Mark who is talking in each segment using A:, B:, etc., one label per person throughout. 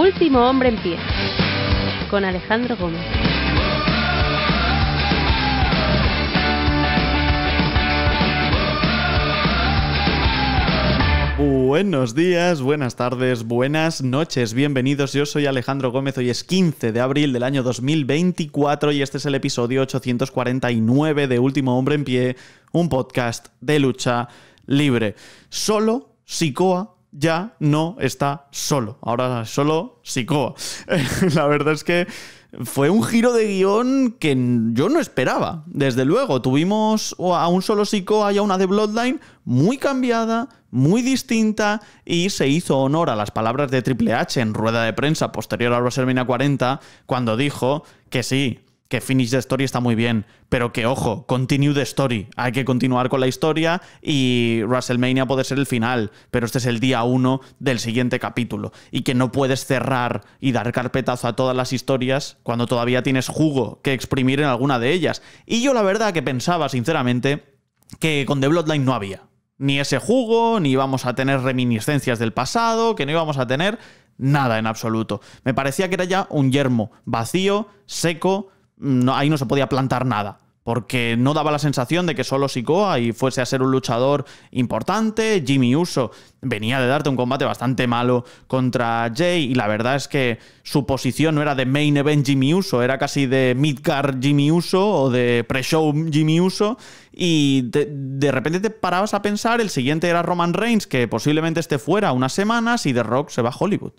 A: Último hombre en pie, con Alejandro Gómez. Buenos días, buenas tardes, buenas noches, bienvenidos. Yo soy Alejandro Gómez, hoy es 15 de abril del año 2024 y este es el episodio 849 de Último Hombre en Pie, un podcast de lucha libre. Solo Sicoa ya no está solo. Ahora solo Sikoa. la verdad es que fue un giro de guión que yo no esperaba. Desde luego, tuvimos a un solo Sikoa y a una de Bloodline muy cambiada, muy distinta y se hizo honor a las palabras de Triple H en rueda de prensa posterior a WrestleMania 40 cuando dijo que sí, que Finish the Story está muy bien, pero que ojo, continue the story. Hay que continuar con la historia y WrestleMania puede ser el final, pero este es el día uno del siguiente capítulo. Y que no puedes cerrar y dar carpetazo a todas las historias cuando todavía tienes jugo que exprimir en alguna de ellas. Y yo la verdad que pensaba, sinceramente, que con The Bloodline no había. Ni ese jugo, ni íbamos a tener reminiscencias del pasado, que no íbamos a tener nada en absoluto. Me parecía que era ya un yermo vacío, seco, ahí no se podía plantar nada porque no daba la sensación de que solo Sikoa y fuese a ser un luchador importante. Jimmy Uso venía de darte un combate bastante malo contra Jay y la verdad es que su posición no era de main event Jimmy Uso, era casi de midcard Jimmy Uso o de pre-show Jimmy Uso y de, de, repente te parabas a pensar, el siguiente era Roman Reigns, que posiblemente esté fuera unas semanas y The Rock se va a Hollywood.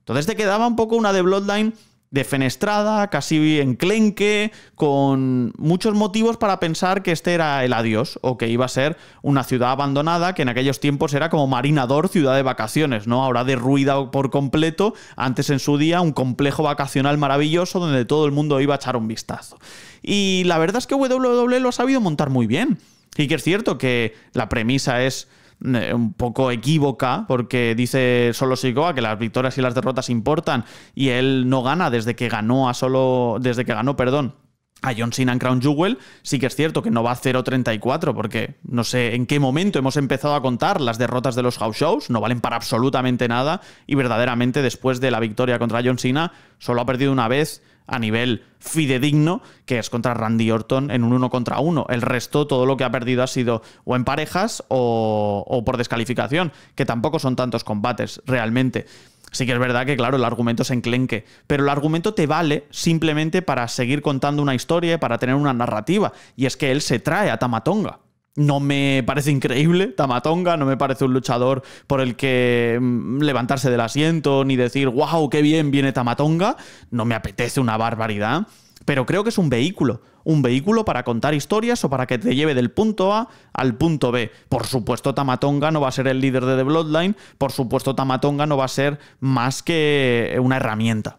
A: Entonces te quedaba un poco una de Bloodline defenestrada, casi enclenque, con muchos motivos para pensar que este era el adiós o que iba a ser una ciudad abandonada que en aquellos tiempos era como Marinador, ciudad de vacaciones, ¿no? Ahora derruida por completo, antes en su día un complejo vacacional maravilloso donde todo el mundo iba a echar un vistazo. Y la verdad es que W e lo ha sabido montar muy bien. Y que es cierto que la premisa es eh, un poco equívoca, porque dice solo Sikoa que las victorias y las derrotas importan y él no gana desde que ganó a solo desde que ganó, perdón, a John Cena en Crown Jewel, sí que es cierto que no va a 0.34 porque no sé en qué momento hemos empezado a contar las derrotas de los house shows, no valen para absolutamente nada y verdaderamente después de la victoria contra John Cena solo ha perdido una vez a nivel fidedigno, que es contra Randy Orton en un uno contra uno. El resto, todo lo que ha perdido ha sido o en parejas o, por descalificación, que tampoco son tantos combates realmente. Sí que es verdad que, claro, el argumento se enclenque, pero el argumento te vale simplemente para seguir contando una historia, para tener una narrativa, y es que él se trae a Tamatonga no me parece increíble Tamatonga, no me parece un luchador por el que mm, levantarse del asiento ni decir, wow, qué bien viene Tamatonga, no me apetece una barbaridad, pero creo que es un vehículo, un vehículo para contar historias o para que te lleve del punto A al punto B. Por supuesto, Tamatonga no va a ser el líder de The Bloodline, por supuesto, Tamatonga no va a ser más que una herramienta.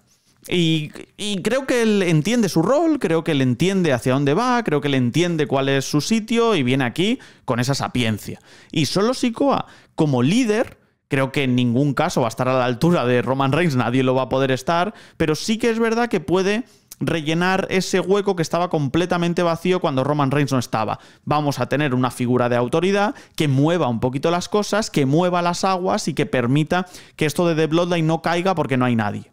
A: Y, creo que él entiende su rol, creo que él entiende hacia dónde va, creo que él entiende cuál es su sitio y viene aquí con esa sapiencia. Y solo Sikoa, como líder, creo que en ningún caso va a estar a la altura de Roman Reigns, nadie lo va a poder estar, pero sí que es verdad que puede rellenar ese hueco que estaba completamente vacío cuando Roman Reigns no estaba. Vamos a tener una figura de autoridad que mueva un poquito las cosas, que mueva las aguas y que permita que esto de The Bloodline no caiga porque no hay nadie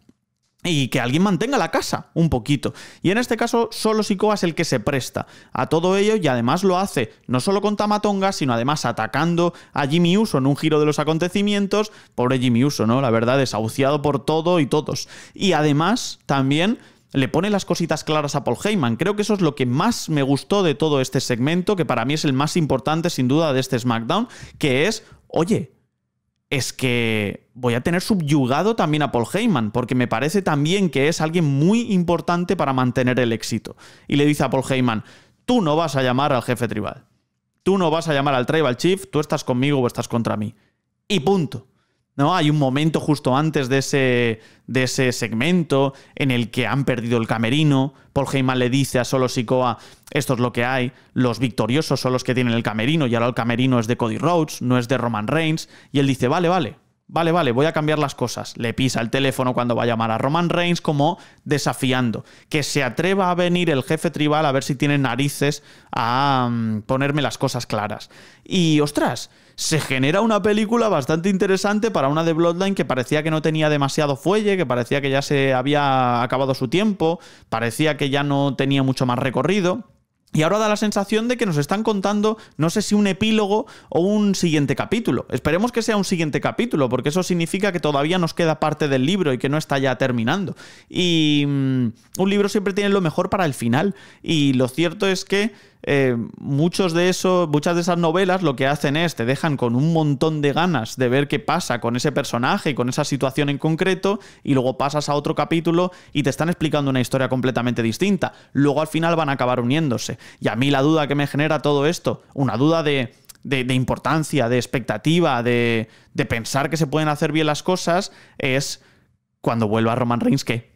A: y que alguien mantenga la casa un poquito. Y en este caso, solo Sikoa es el que se presta a todo ello y además lo hace no solo con Tamatonga, sino además atacando a Jimmy Uso en un giro de los acontecimientos. Pobre Jimmy Uso, ¿no? La verdad, desahuciado por todo y todos. Y además, también le pone las cositas claras a Paul Heyman. Creo que eso es lo que más me gustó de todo este segmento, que para mí es el más importante sin duda de este SmackDown, que es, oye, es que voy a tener subyugado también a Paul Heyman, porque me parece también que es alguien muy importante para mantener el éxito. Y le dice a Paul Heyman, tú no vas a llamar al jefe tribal, tú no vas a llamar al tribal chief, tú estás conmigo o estás contra mí. Y punto. ¿no? Hay un momento justo antes de ese, de ese segmento en el que han perdido el camerino. Paul Heyman le dice a Solo Sikoa, esto es lo que hay, los victoriosos son los que tienen el camerino y ahora el camerino es de Cody Rhodes, no es de Roman Reigns. Y él dice, vale, vale, Vale, vale, voy a cambiar las cosas. Le pisa el teléfono cuando va a llamar a Roman Reigns como desafiando. Que se atreva a venir el jefe tribal a ver si tiene narices a mm, ponerme las cosas claras. Y ostras, se genera una película bastante interesante para una de Bloodline que parecía que no tenía demasiado fuelle, que parecía que ya se había acabado su tiempo, parecía que ya no tenía mucho más recorrido. Y ahora da la sensación de que nos están contando, no sé si un epílogo o un siguiente capítulo. Esperemos que sea un siguiente capítulo, porque eso significa que todavía nos queda parte del libro y que no está ya terminando. Y mm, un libro siempre tiene lo mejor para el final. Y lo cierto es que eh, muchos de eso, muchas de esas novelas lo que hacen es te dejan con un montón de ganas de ver qué pasa con ese personaje y con esa situación en concreto, y luego pasas a otro capítulo y te están explicando una historia completamente distinta. Luego al final van a acabar uniéndose. Y a mí la duda que me genera todo esto, una duda de. De, importancia, de expectativa, de, de, pensar que se pueden hacer bien las cosas, es cuando vuelva Roman Reigns, ¿qué?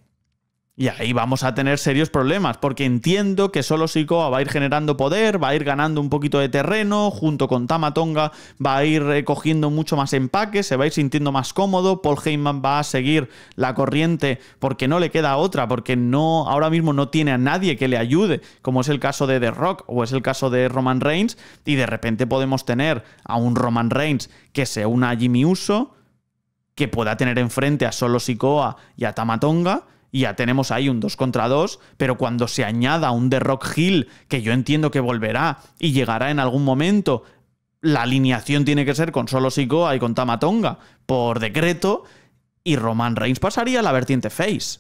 A: Y ahí vamos a tener serios problemas, porque entiendo que solo Sikoa va a ir generando poder, va a ir ganando un poquito de terreno, junto con Tamatonga va a ir eh, cogiendo mucho más empaque, se va a ir sintiendo más cómodo, Paul Heyman va a seguir la corriente porque no le queda otra, porque no ahora mismo no tiene a nadie que le ayude, como es el caso de The Rock o es el caso de Roman Reigns, y de repente podemos tener a un Roman Reigns que se una a Jimmy Uso, que pueda tener enfrente a solo Sikoa y a Tamatonga ya tenemos ahí un 2 contra 2, pero cuando se añada un The Rock Hill, que yo entiendo que volverá y llegará en algún momento, la alineación tiene que ser con Solo Sikoa y con Tamatonga, por decreto, y Roman Reigns pasaría a la vertiente face.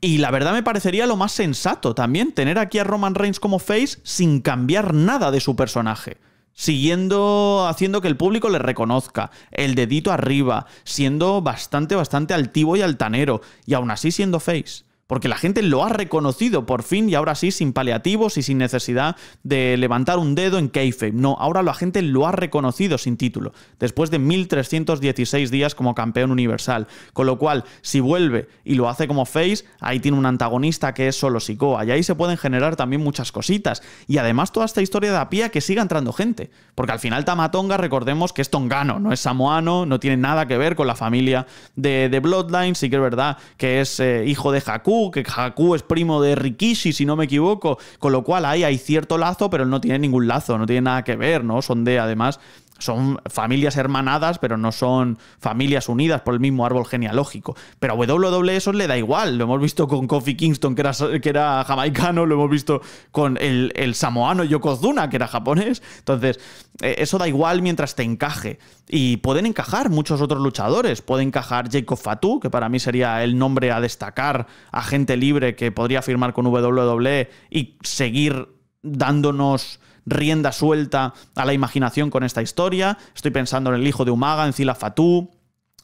A: Y la verdad me parecería lo más sensato también tener aquí a Roman Reigns como face sin cambiar nada de su personaje siguiendo, haciendo que el público le reconozca, el dedito arriba, siendo bastante, bastante altivo y altanero, y aún así siendo face. Porque la gente lo ha reconocido por fin y ahora sí, sin paliativos y sin necesidad de levantar un dedo en kayfabe. No, ahora la gente lo ha reconocido sin título, después de 1316 días como campeón universal. Con lo cual, si vuelve y lo hace como face, ahí tiene un antagonista que es solo Sikoa. Y ahí se pueden generar también muchas cositas. Y además, toda esta historia de Apia que siga entrando gente. Porque al final, Tamatonga, recordemos que es tongano, no es samoano, no tiene nada que ver con la familia de, Bloodline. Sí que es verdad que es eh, hijo de Haku que Haku es primo de Rikishi, si no me equivoco, con lo cual ahí hay cierto lazo, pero no tiene ningún lazo, no tiene nada que ver, ¿no? Son de, además, son familias hermanadas, pero no son familias unidas por el mismo árbol genealógico. Pero a WWE eso le da igual. Lo hemos visto con Kofi Kingston, que era, que era jamaicano, lo hemos visto con el, el, samoano Yokozuna, que era japonés. Entonces, eh, eso da igual mientras te encaje. Y pueden encajar muchos otros luchadores. Puede encajar Jacob Fatu, que para mí sería el nombre a destacar, a gente libre que podría firmar con WWE y seguir dándonos rienda suelta a la imaginación con esta historia. Estoy pensando en el hijo de Umaga, en Zila Fatú,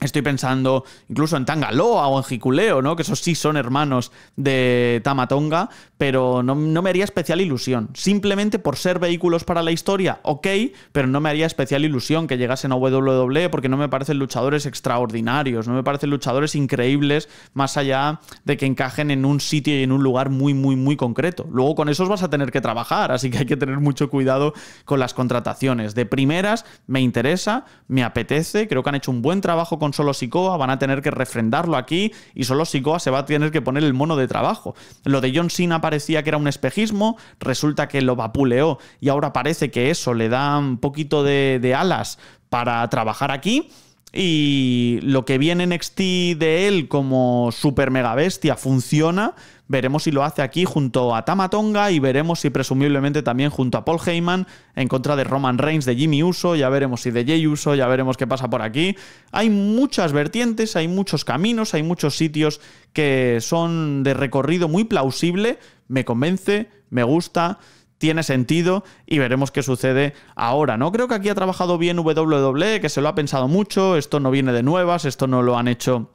A: Estoy pensando incluso en Tangaloa o en Jiculeo, ¿no? Que esos sí son hermanos de Tamatonga, pero no, no, me haría especial ilusión. Simplemente por ser vehículos para la historia, ok, pero no me haría especial ilusión que llegasen a WWE porque no me parecen luchadores extraordinarios, no me parecen luchadores increíbles más allá de que encajen en un sitio y en un lugar muy, muy, muy concreto. Luego con esos vas a tener que trabajar, así que hay que tener mucho cuidado con las contrataciones. De primeras, me interesa, me apetece, creo que han hecho un buen trabajo con solo Sikoa, van a tener que refrendarlo aquí y solo Sikoa se va a tener que poner el mono de trabajo. Lo de John Cena parecía que era un espejismo, resulta que lo vapuleó y ahora parece que eso le da un poquito de, alas para trabajar aquí. Y lo que viene en XT de él como super mega bestia funciona, Veremos si lo hace aquí junto a Tama Tonga y veremos si presumiblemente también junto a Paul Heyman en contra de Roman Reigns, de Jimmy Uso, ya veremos si de Jay Uso, ya veremos qué pasa por aquí. Hay muchas vertientes, hay muchos caminos, hay muchos sitios que son de recorrido muy plausible. Me convence, me gusta tiene sentido y veremos qué sucede ahora, ¿no? Creo que aquí ha trabajado bien WWE, que se lo ha pensado mucho, esto no viene de nuevas, esto no lo han hecho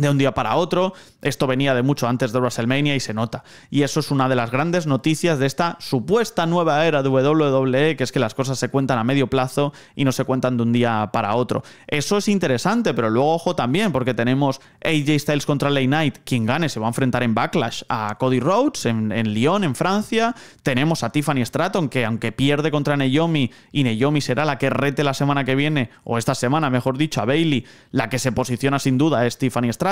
A: de un día para otro. Esto venía de mucho antes de WrestleMania y se nota. Y eso es una de las grandes noticias de esta supuesta nueva era de WWE, que es que las cosas se cuentan a medio plazo y no se cuentan de un día para otro. Eso es interesante, pero luego ojo también, porque tenemos AJ Styles contra Late Knight. Quien gane se va a enfrentar en Backlash a Cody Rhodes en, Lyon, en Francia. Tenemos a Tiffany Stratton, que aunque pierde contra Naomi, y Naomi será la que rete la semana que viene, o esta semana, mejor dicho, a Bailey, la que se posiciona sin duda es Tiffany Stratton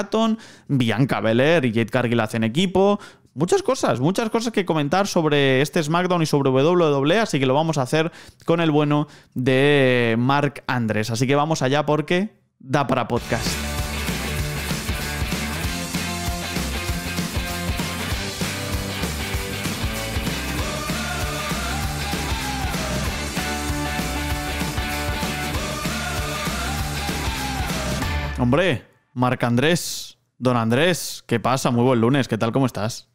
A: Bianca Belair y Jade Cargill hacen equipo. Muchas cosas, muchas cosas que comentar sobre este SmackDown y sobre WWE, así que lo vamos a hacer con el bueno de Mark Andrés. Así que vamos allá porque da para podcast. Hombre, Marc Andrés, don Andrés, ¿qué pasa? Muy buen lunes, ¿qué tal? ¿Cómo estás?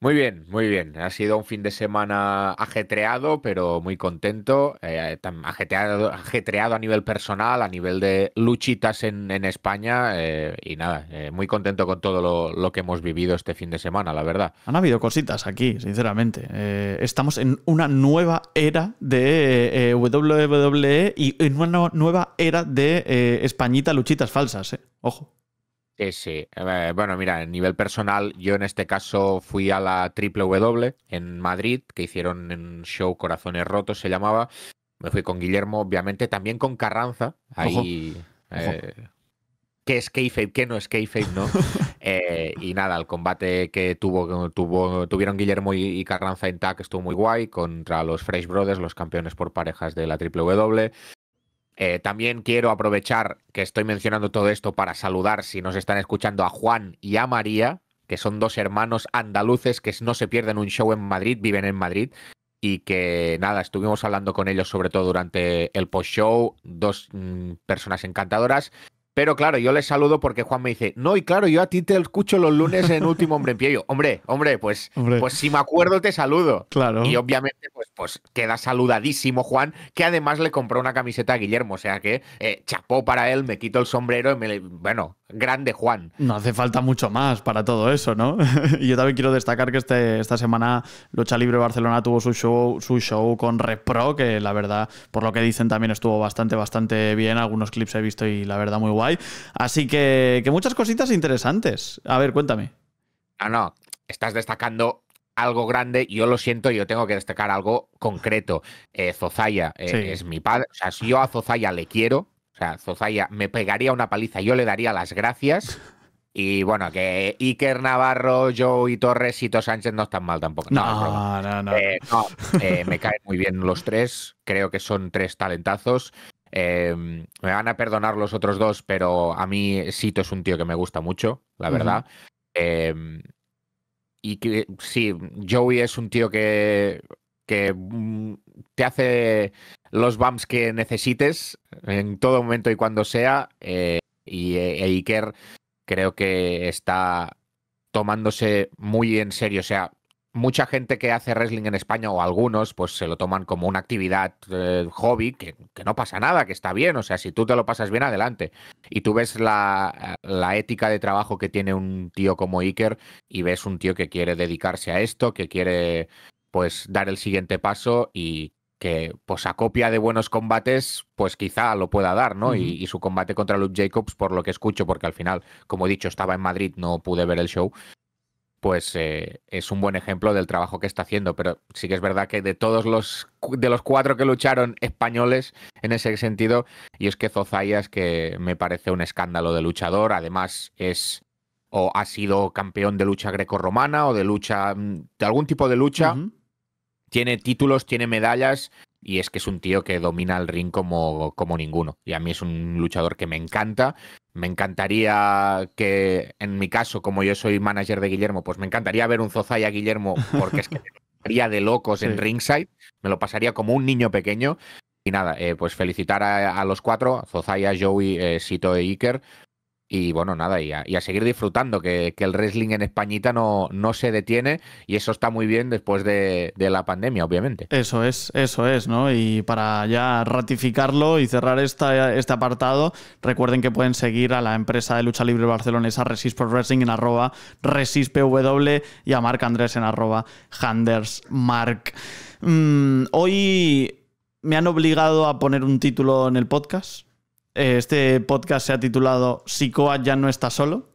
B: Muy bien, muy bien. Ha sido un fin de semana ajetreado, pero muy contento. Eh, ajetreado, a nivel personal, a nivel de luchitas en, España. Eh, y nada, eh, muy contento con todo lo, que hemos vivido este
A: fin de semana, la verdad. Han habido cositas aquí, sinceramente. estamos en una nueva era de WWE y en una nueva era de Españita luchitas falsas, Ojo.
B: Eh, sí, eh, bueno, mira, a nivel personal, yo en este caso fui a la Triple W en Madrid, que hicieron un show Corazones Rotos, se llamaba. Me fui con Guillermo, obviamente, también con Carranza, ahí. Eh, que es kayfabe? ¿Qué no es kayfabe? ¿no? Eh, y nada, el combate que tuvo, tuvo tuvieron Guillermo y, Carranza en TAC estuvo muy guay contra los Fresh Brothers, los campeones por parejas de la Triple W. Eh, también quiero aprovechar que estoy mencionando todo esto para saludar, si nos están escuchando, a Juan y a María, que son dos hermanos andaluces que no se pierden un show en Madrid, viven en Madrid. Y que nada, estuvimos hablando con ellos sobre todo durante el post-show, dos mm, personas encantadoras pero claro, yo les saludo porque Juan me dice, no, y claro, yo a ti te escucho los lunes en Último Hombre en Pie. yo, hombre, hombre, pues, pues si me acuerdo te saludo. Claro. Y obviamente, pues, pues queda saludadísimo Juan, que además le compró una camiseta a Guillermo. O sea que eh, chapó para él, me quito el sombrero y me, le. bueno, Grande Juan.
A: No hace falta mucho más para todo eso, ¿no? y yo también quiero destacar que este, esta semana Lucha Libre Barcelona tuvo su show, su show con Repro, que la verdad, por lo que dicen, también estuvo bastante, bastante bien. Algunos clips he visto y la verdad muy guay. Así que, muchas cositas interesantes. A ver, cuéntame. Ah no, estás destacando algo grande, yo lo siento, yo tengo que destacar algo concreto.
B: Eh, Zozaya eh, es mi padre, o sea, si yo a Zozaya le quiero, o sea, Zozaya me pegaría una paliza, yo le daría las gracias. Y bueno, que Iker Navarro, Joey Torres y Sánchez no están mal tampoco. No, no, no. Eh, eh, me caen muy bien los tres. Creo que son tres talentazos. Em, me van a perdonar los otros dos, pero a mí Sito es un tío que me gusta mucho, la verdad. Em, y que sí, Joey es un tío que, que mm, te hace los bumps que necesites en todo momento y cuando sea. Eh, y eh, e Iker creo que está tomándose muy en serio. O sea, mucha gente que hace wrestling en España o algunos, pues se lo toman como una actividad eh, hobby, que, no pasa nada, que está bien. O sea, si tú te lo pasas bien, adelante. Y tú ves la, la, ética de trabajo que tiene un tío como Iker y ves un tío que quiere dedicarse a esto, que quiere pues dar el siguiente paso y que pues a copia de buenos combates pues quizá lo pueda dar, ¿no? y, su combate contra Luke Jacobs, por lo que escucho, porque al final, como he dicho, estaba en Madrid, no pude ver el show, pues eh, es un buen ejemplo del trabajo que está haciendo, pero sí que es verdad que de todos los, de los cuatro que lucharon españoles en ese sentido, y es que Zozayas, que me parece un escándalo de luchador, además es o ha sido campeón de lucha grecorromana o de lucha, mm, de algún tipo de lucha tiene títulos, tiene medallas y es que es un tío que domina el ring como, como ninguno. Y a mí es un luchador que me encanta. Me encantaría que, en mi caso, como yo soy manager de Guillermo, pues me encantaría ver un Zozaya Guillermo porque es que pasaría de locos en ringside. Me lo pasaría como un niño pequeño. Y nada, eh, pues felicitar a, los cuatro, Zozaya, Joey, eh, Sito e Iker, y bueno, nada, y a, y a seguir disfrutando, que, el wrestling en Españita no, no se detiene y eso está muy bien después de, la pandemia, obviamente.
A: Eso es, eso es, ¿no? Y para ya ratificarlo y cerrar este apartado, recuerden que pueden seguir a la empresa de lucha libre barcelonesa Resist Pro Wrestling en arroba resistpw y a Marc Andrés en arroba handersmark. Mm, hoy me han obligado a poner un título en el podcast eh, este podcast se ha titulado Psicoa ya no está solo.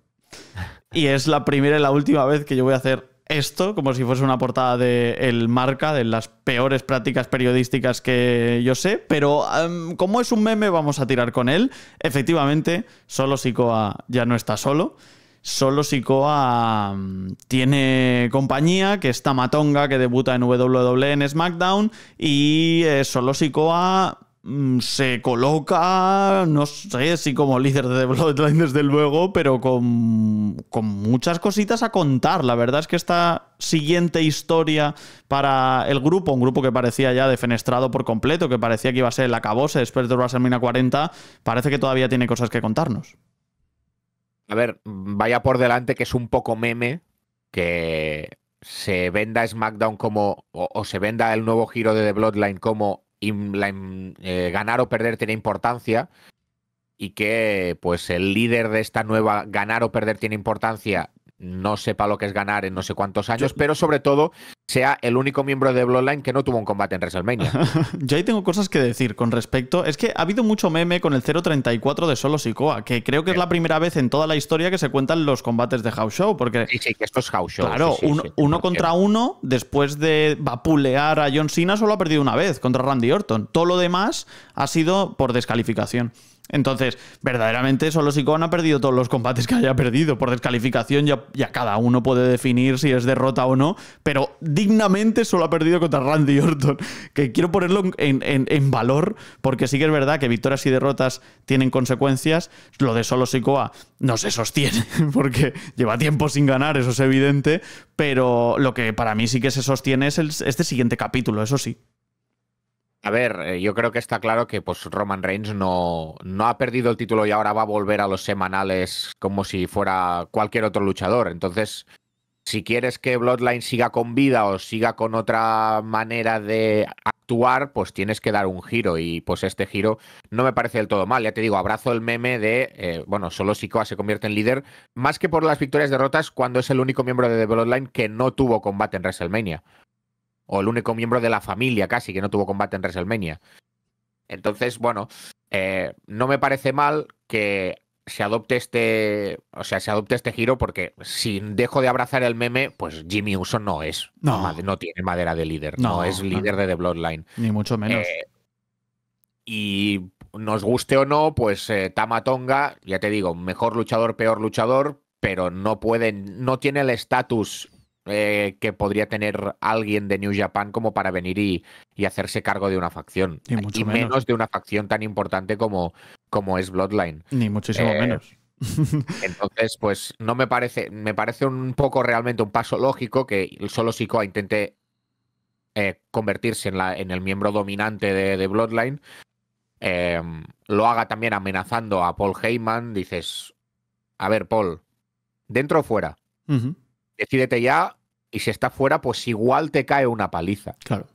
A: Y es la primera y la última vez que yo voy a hacer esto, como si fuese una portada de El Marca, de las peores prácticas periodísticas que yo sé, pero em, como es un meme vamos a tirar con él. Efectivamente, solo Sicoa ya no está solo. Solo Sicoa em, tiene compañía, que es matonga que debuta en WWE en SmackDown, y eh, Solo Sikoa Mm, se coloca, no sé si como líder de Bloodline desde luego, pero con, muchas cositas a contar. La verdad es que esta siguiente historia para el grupo, un grupo que parecía ya defenestrado por completo, que parecía que iba a ser el acabose después de WrestleMania 40, parece que todavía tiene cosas que contarnos.
B: A ver, vaya por delante que es un poco meme que se venda SmackDown como, o, o se venda el nuevo giro de The Bloodline como la, eh, ganar o perder tiene importancia y que pues el líder de esta nueva ganar o perder tiene importancia no sepa lo que es ganar
A: en no sé cuántos años, pero sobre todo sea el único miembro de Bloodline que no tuvo un combate en WrestleMania. yo ahí tengo cosas que decir con respecto. Es que ha habido mucho meme con el 034 de Solo Sikoa, que creo que es la primera vez en toda la historia que se cuentan los combates de House Show. Porque, sí, sí, que esto es House Show. Claro, uno, uno contra uno, después de vapulear a John Cena, solo ha perdido una vez contra Randy Orton. Todo lo demás ha sido por descalificación. Entonces, verdaderamente solo no ha perdido todos los combates que haya perdido. Por descalificación ya, cada uno puede definir si es derrota o no, pero dignamente solo ha perdido contra Randy Orton. Que quiero ponerlo en, valor, porque sí que es verdad que victorias y derrotas tienen consecuencias. Lo de solo Sikoa no se sostiene, porque lleva tiempo sin ganar, eso es evidente, pero lo que para mí sí que se sostiene es este siguiente capítulo, eso sí.
B: A ver, eh, yo creo que está claro que pues Roman Reigns no, no ha perdido el título y ahora va a volver a los semanales como si fuera cualquier otro luchador. Entonces, si quieres que Bloodline siga con vida o siga con otra manera de actuar, pues tienes que dar un giro. Y pues este giro no me parece del todo mal. Ya te digo, abrazo el meme de, eh, bueno, solo Sikoa se convierte en líder, más que por las victorias derrotas, cuando es el único miembro de The Bloodline que no tuvo combate en WrestleMania o el único miembro de la familia casi que no tuvo combate en WrestleMania. Entonces, bueno, eh, no me parece mal que se adopte este, o sea, se adopte este giro porque si dejo de abrazar el meme, pues Jimmy Uso no es, no, no tiene madera de líder, no, es líder de The Bloodline, ni
A: mucho menos. Eh,
B: y nos guste o no, pues eh, Tama Tonga, ya te digo, mejor luchador, peor luchador, pero no puede, no tiene el estatus eh, que podría tener alguien de New Japan como para venir y, hacerse cargo de una facción. Y, mucho menos. de una facción tan importante como, como es Bloodline.
A: Ni muchísimo eh, menos.
B: Entonces, pues no me parece, me parece un poco realmente un paso lógico que solo Sikoa intente eh, convertirse en, la, en el miembro dominante de, Bloodline. Em, lo haga también amenazando a Paul Heyman. Dices, a ver, Paul, dentro o fuera, decídete ya y si está fuera, pues igual te cae una paliza. Claro.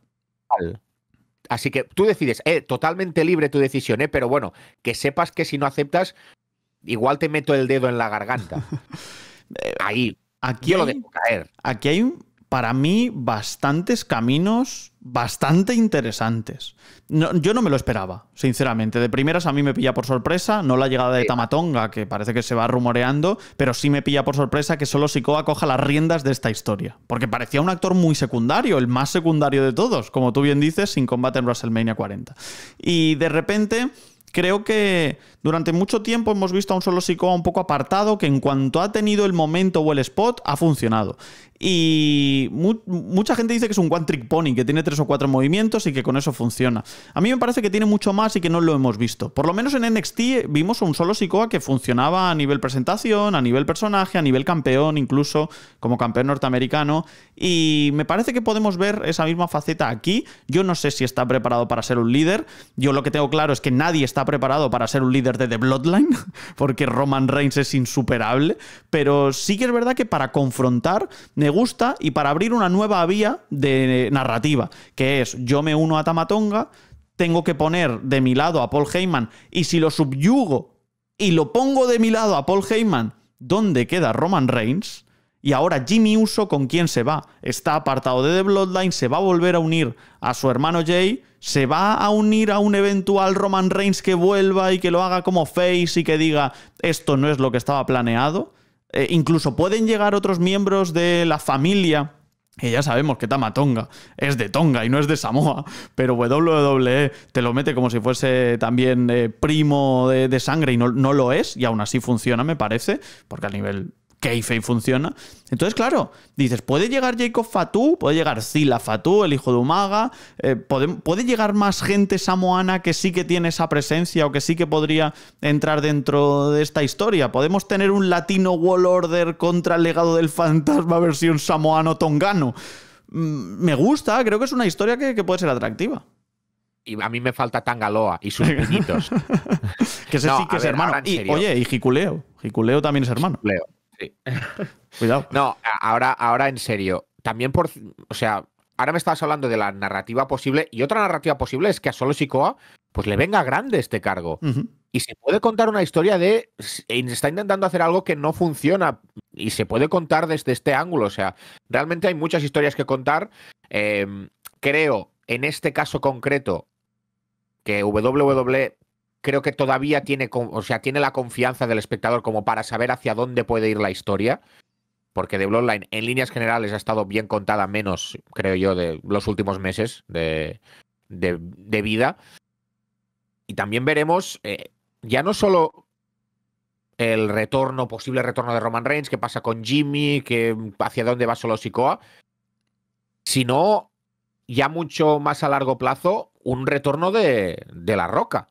B: Así que tú decides, eh, totalmente libre tu decisión, eh, pero bueno, que sepas que si no aceptas,
A: igual te meto el dedo en la garganta. Ahí. Aquí lo dejo caer. Aquí hay un, para mí bastantes caminos bastante interesantes. yo no me lo esperaba, sinceramente. De primeras a mí me pilla por sorpresa, no la llegada de Tamatonga, que parece que se va rumoreando, pero sí me pilla por sorpresa que solo Sikoa coja las riendas de esta historia. Porque parecía un actor muy secundario, el más secundario de todos, como tú bien dices, sin combate en WrestleMania 40. Y de repente Creo que durante mucho tiempo hemos visto a un solo Psicoa un poco apartado, que en cuanto ha tenido el momento o el spot, ha funcionado. Y mucha gente dice que es un one trick pony, que tiene tres o cuatro movimientos y que con eso funciona. A mí me parece que tiene mucho más y que no lo hemos visto. Por lo menos en NXT vimos a un solo Psicoa que funcionaba a nivel presentación, a nivel personaje, a nivel campeón, incluso como campeón norteamericano. Y me parece que podemos ver esa misma faceta aquí. Yo no sé si está preparado para ser un líder. Yo lo que tengo claro es que nadie está preparado para ser un líder de The Bloodline, porque Roman Reigns es insuperable, pero sí que es verdad que para confrontar me gusta y para abrir una nueva vía de narrativa, que es yo me uno a Tamatonga, tengo que poner de mi lado a Paul Heyman y si lo subyugo y lo pongo de mi lado a Paul Heyman, ¿dónde queda Roman Reigns? Y ahora Jimmy Uso, ¿con quién se va? Está apartado de The Bloodline, se va a volver a unir a su hermano Jay ¿Se va a unir a un eventual Roman Reigns que vuelva y que lo haga como face y que diga esto no es lo que estaba planeado? Eh, incluso pueden llegar otros miembros de la familia y ya sabemos que Tama Tonga es de Tonga y no es de Samoa, pero WWE te lo mete como si fuese también eh, primo de, sangre y no, no, lo es, y aún así funciona, me parece, porque a nivel Ifei funciona. Entonces, claro, dices, puede llegar Jacob Fatu, puede llegar Zila Fatu, el hijo de Umaga, eh, puede, llegar más gente samoana que sí que tiene esa presencia o que sí que podría entrar dentro de esta historia. Podemos tener un latino Wall Order contra el legado del fantasma versión samoano-tongano. Mm, me gusta, creo que es una historia que, puede ser atractiva
B: y a mí me falta Tangaloa y sus pinitos. que ese sí que es hermano. oye,
A: y Jiculeo. Jiculeo también es hermano. Sí. Cuidado. No,
B: ahora, ahora en serio. También por. O sea, ahora me estabas hablando de la narrativa posible. Y otra narrativa posible es que a Solo Sikoa pues le venga grande este cargo. Y se puede contar una historia de. Está intentando hacer algo que no funciona. Y se puede contar desde este ángulo. O sea, realmente hay muchas historias que contar. Em, creo, en este caso concreto, que WWE creo que todavía tiene, o sea, tiene la confianza del espectador como para saber hacia dónde puede ir la historia. Porque The Bloodline, en líneas generales, ha estado bien contada, menos, creo yo, de los últimos meses de, vida. Y también veremos eh, ya no solo el retorno, posible retorno de Roman Reigns, qué pasa con Jimmy, que, hacia dónde va solo Sikoa, sino ya mucho más a largo plazo, un retorno de, la roca.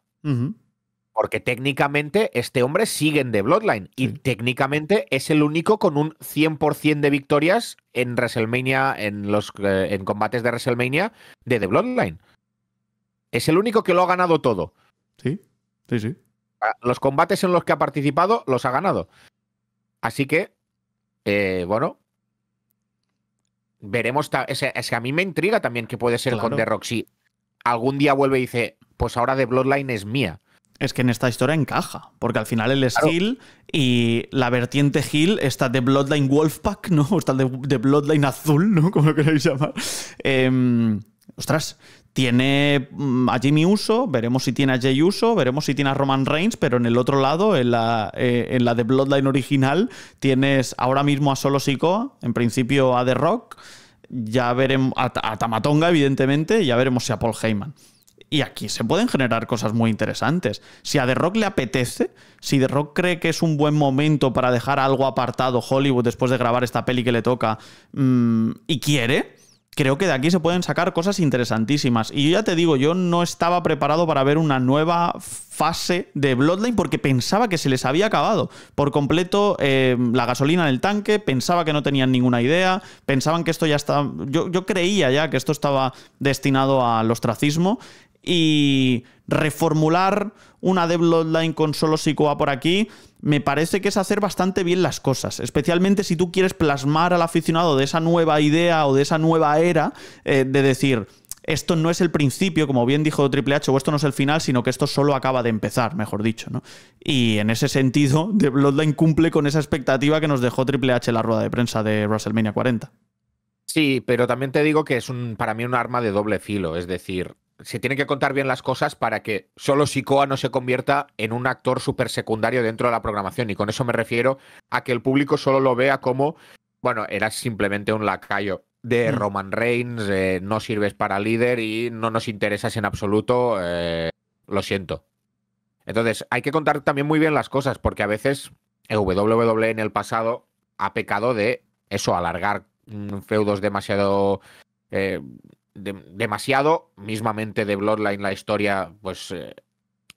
B: Porque técnicamente este hombre sigue en The Bloodline y técnicamente es el único con un 100% de victorias en WrestleMania, en los eh, en combates de WrestleMania de The Bloodline. Es el único que lo ha ganado todo. Sí, sí, sí. Ah, los combates en los que ha participado los ha ganado. Así que, eh, bueno, veremos. a mí me intriga también que puede ser con The Rock. Si algún día vuelve y dice, pues ahora The Bloodline es
A: mía es que en esta historia encaja, porque al final él es Hill y la vertiente Hill está de Bloodline Wolfpack, ¿no? O está de, Bloodline Azul, ¿no? Como lo queréis llamar. Em, ostras, tiene mm, a Jimmy Uso, veremos si tiene a Jay Uso, veremos si tiene a Roman Reigns, pero en el otro lado, en la, eh, en la de Bloodline original, tienes ahora mismo a Solo Sikoa, en principio a The Rock, ya veremos a, a Tamatonga, evidentemente, y ya veremos si a Paul Heyman. Y aquí se pueden generar cosas muy interesantes. Si a The Rock le apetece, si The Rock cree que es un buen momento para dejar algo apartado Hollywood después de grabar esta peli que le toca mm, y quiere, creo que de aquí se pueden sacar cosas interesantísimas. Y yo ya te digo, yo no estaba preparado para ver una nueva fase de Bloodline porque pensaba que se les había acabado por completo eh, la gasolina en el tanque, pensaba que no tenían ninguna idea, pensaban que esto ya estaba Yo, yo creía ya que esto estaba destinado al ostracismo y reformular una de Bloodline con solo sicoa por aquí, me parece que es hacer bastante bien las cosas, especialmente si tú quieres plasmar al aficionado de esa nueva idea o de esa nueva era eh, de decir, esto no es el principio, como bien dijo Triple H, o esto no es el final, sino que esto solo acaba de empezar, mejor dicho, ¿no? Y en ese sentido, The Bloodline cumple con esa expectativa que nos dejó Triple H en la rueda de prensa de WrestleMania 40.
B: Sí, pero también te digo que es para mí un arma de doble filo, es decir, se tienen que contar bien las cosas para que solo Sikoa no se convierta en un actor súper secundario dentro de la programación. Y con eso me refiero a que el público solo lo vea como, bueno, eras simplemente un lacayo de mm. Roman Reigns, eh, no sirves para líder y no nos interesas en absoluto, eh, lo siento. Entonces, hay que contar también muy bien las cosas, porque a veces el WWE en el pasado ha pecado de eso, alargar mm, feudos demasiado eh, demasiado. Mismamente de Bloodline la historia, pues eh,